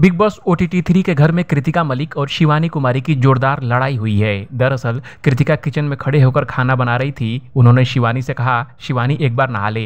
big Boss O T three के घर में कृतिका मलिक और शिवानी कुमारी की जोरदार लड़ाई हुई है दरअसल कृतिका किचन में खड़े होकर खाना बना रही थी उन्होंने शिवानी से कहा शिवानी एक बार नहा ले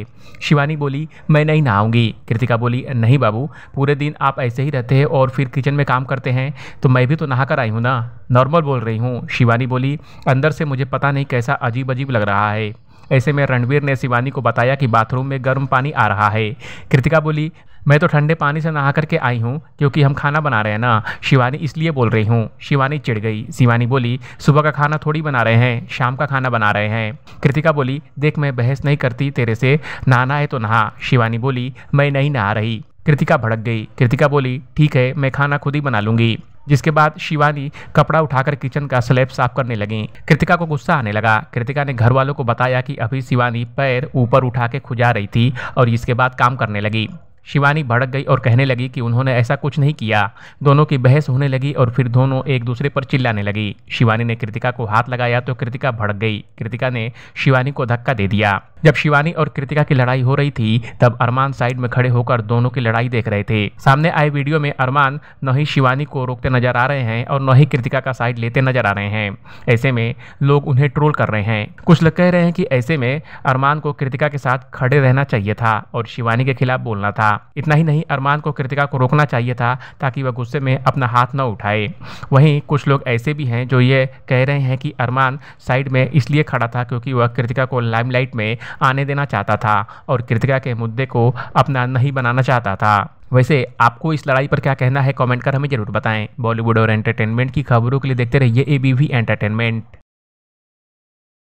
शिवानी बोली मैं नहीं नहाऊंगी कृतिका बोली नहीं बाबू पूरे दिन आप ऐसे ही रहते हैं और फिर किचन में काम करते हैं तो मैं भी तो नहा कर आई हूँ ना नॉर्मल बोल रही हूँ शिवानी बोली अंदर से मुझे पता नहीं कैसा अजीब अजीब लग रहा है ऐसे में रणवीर ने शिवानी को बताया कि बाथरूम में गर्म पानी आ रहा है कृतिका बोली मैं तो ठंडे पानी से नहा करके आई हूँ क्योंकि हम खाना बना रहे हैं ना शिवानी इसलिए बोल रही हूँ शिवानी चिढ़ गई शिवानी बोली सुबह का खाना थोड़ी बना रहे हैं शाम का खाना बना रहे हैं कृतिका बोली देख मैं बहस नहीं करती तेरे से नहाना है तो नहा शिवानी बोली मैं नहीं नहा रही कृतिका भड़क गई कृतिका बोली ठीक है मैं खाना खुद ही बना लूँगी जिसके बाद शिवानी कपड़ा उठाकर किचन का स्लैब साफ करने लगी कृतिका को गुस्सा आने लगा कृतिका ने घर वालों को बताया कि अभी शिवानी पैर ऊपर उठा के खुजा रही थी और इसके बाद काम करने लगी शिवानी भड़क गई और कहने लगी कि उन्होंने ऐसा कुछ नहीं किया दोनों की बहस होने लगी और फिर दोनों एक दूसरे पर चिल्लाने लगी शिवानी ने कृतिका को हाथ लगाया तो कृतिका भड़क गई कृतिका ने शिवानी को धक्का दे दिया जब शिवानी और कृतिका की लड़ाई हो रही थी तब अरमान साइड में खड़े होकर दोनों की लड़ाई देख रहे थे सामने आए वीडियो में अरमान न ही शिवानी को रोकते नजर आ रहे हैं और न ही कृतिका का साइड लेते नजर आ रहे हैं ऐसे में लोग उन्हें ट्रोल कर रहे हैं कुछ लोग कह रहे हैं कि ऐसे में अरमान को कृतिका के साथ खड़े रहना चाहिए था और शिवानी के खिलाफ बोलना था इतना ही नहीं अरमान को कृतिका को रोकना चाहिए था ताकि वह गुस्से में अपना हाथ न उठाए वहीं कुछ लोग ऐसे भी हैं जो ये कह रहे हैं कि अरमान साइड में इसलिए खड़ा था क्योंकि वह कृतिका को लाइमलाइट में आने देना चाहता था और कृतिका के मुद्दे को अपना नहीं बनाना चाहता था वैसे आपको इस लड़ाई पर क्या कहना है कमेंट कर हमें ज़रूर बताएं बॉलीवुड और एंटरटेनमेंट की खबरों के लिए देखते रहिए ए बी वी एंटरटेनमेंट